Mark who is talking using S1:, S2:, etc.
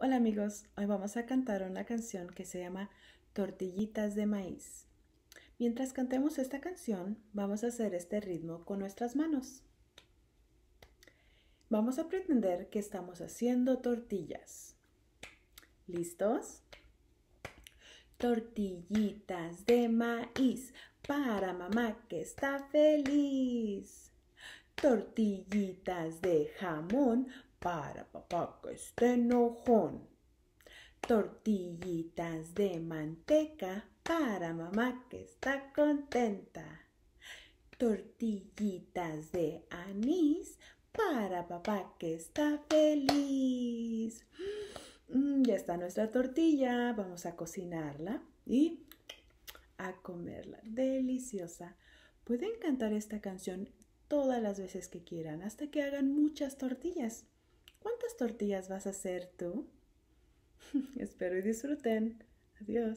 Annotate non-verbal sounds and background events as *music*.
S1: Hola amigos, hoy vamos a cantar una canción que se llama Tortillitas de maíz. Mientras cantemos esta canción, vamos a hacer este ritmo con nuestras manos. Vamos a pretender que estamos haciendo tortillas. ¿Listos? Tortillitas de maíz para mamá que está feliz. Tortillitas de jamón para papá que esté enojón. Tortillitas de manteca para mamá que está contenta. Tortillitas de anís para papá que está feliz. Mm, ya está nuestra tortilla, vamos a cocinarla y a comerla. Deliciosa. Pueden cantar esta canción todas las veces que quieran hasta que hagan muchas tortillas. ¿Cuántas tortillas vas a hacer tú? *laughs* Espero y disfruten. Adiós.